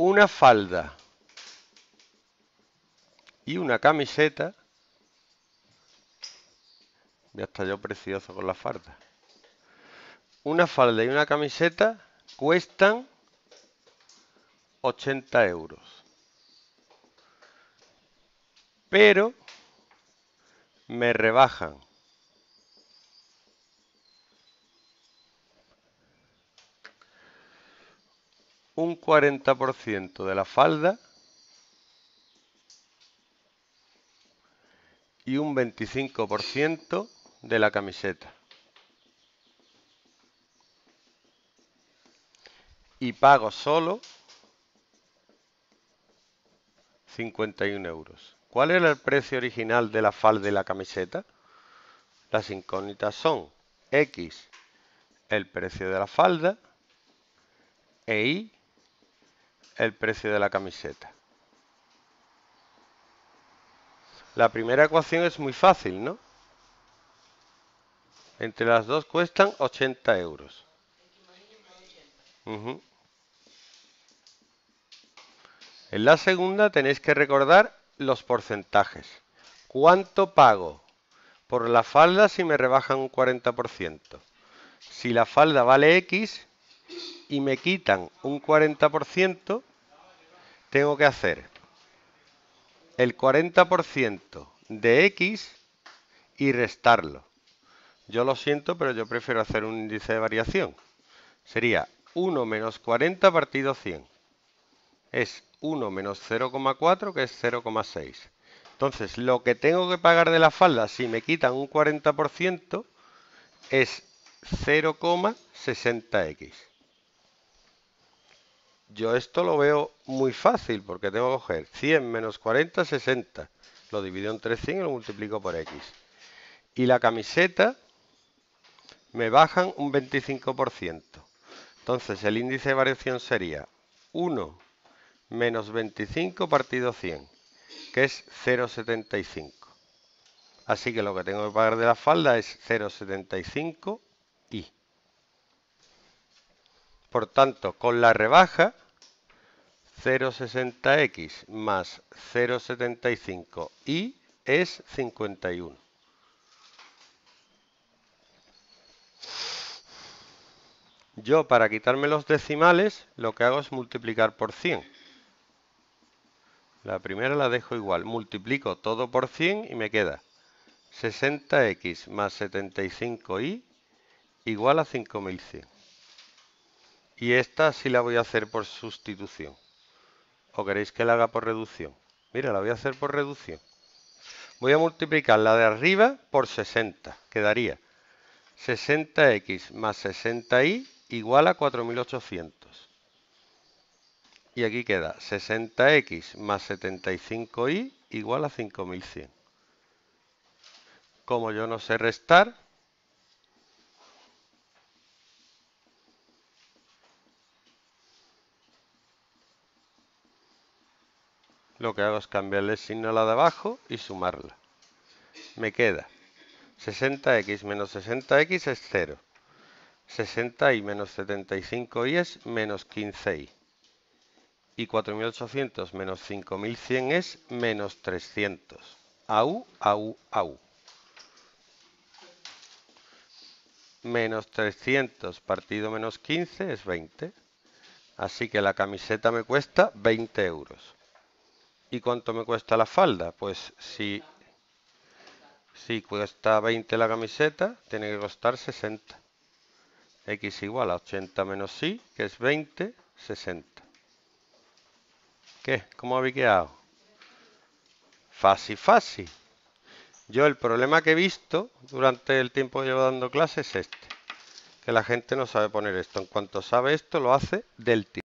una falda y una camiseta. Ya está yo precioso con la falda. Una falda y una camiseta cuestan 80 euros. Pero me rebajan un 40% de la falda y un 25% de la camiseta. Y pago solo 51 euros. ¿Cuál era el precio original de la falda y la camiseta? Las incógnitas son X, el precio de la falda, e Y, el precio de la camiseta. La primera ecuación es muy fácil, ¿no? Entre las dos cuestan 80 euros. En la segunda tenéis que recordar los porcentajes. ¿Cuánto pago por la falda si me rebajan un 40%? Si la falda vale X y me quitan un 40%, tengo que hacer el 40% de X y restarlo. Yo lo siento, pero yo prefiero hacer un índice de variación. Sería 1 menos 40 partido 100. Es 1 menos 0,4, que es 0,6. Entonces, lo que tengo que pagar de la falda, si me quitan un 40%, es 0,60x. Yo esto lo veo muy fácil porque tengo que coger 100 menos 40, 60. Lo divido entre 100 y lo multiplico por X. Y la camiseta me bajan un 25%. Entonces el índice de variación sería 1 menos 25 partido 100, que es 0,75. Así que lo que tengo que pagar de la falda es 0,75 y. Por tanto, con la rebaja 0,60x más 0,75y es 51. Yo para quitarme los decimales lo que hago es multiplicar por 100. La primera la dejo igual, multiplico todo por 100 y me queda 60x más 75y igual a 5100. Y esta sí la voy a hacer por sustitución. ¿O queréis que la haga por reducción? Mira, la voy a hacer por reducción. Voy a multiplicar la de arriba por 60. Quedaría 60x más 60y igual a 4800. Y aquí queda 60x más 75y igual a 5100. Como yo no sé restar, lo que hago es cambiarle el signo a la de abajo y sumarla. Me queda 60x menos 60x es 0. 60y menos 75y es menos 15y. Y 4800 menos 5100 es menos 300. Au, au, au. Menos 300 partido menos 15 es 20. Así que la camiseta me cuesta 20 euros. ¿Y cuánto me cuesta la falda? Pues si, cuesta 20 la camiseta, tiene que costar 60. X igual a 80 menos Y, que es 20, 60. ¿Qué? ¿Cómo habéis quedado? Fácil, fácil. Yo el problema que he visto durante el tiempo que llevo dando clases es este. Que la gente no sabe poner esto. En cuanto sabe esto, lo hace del tipo.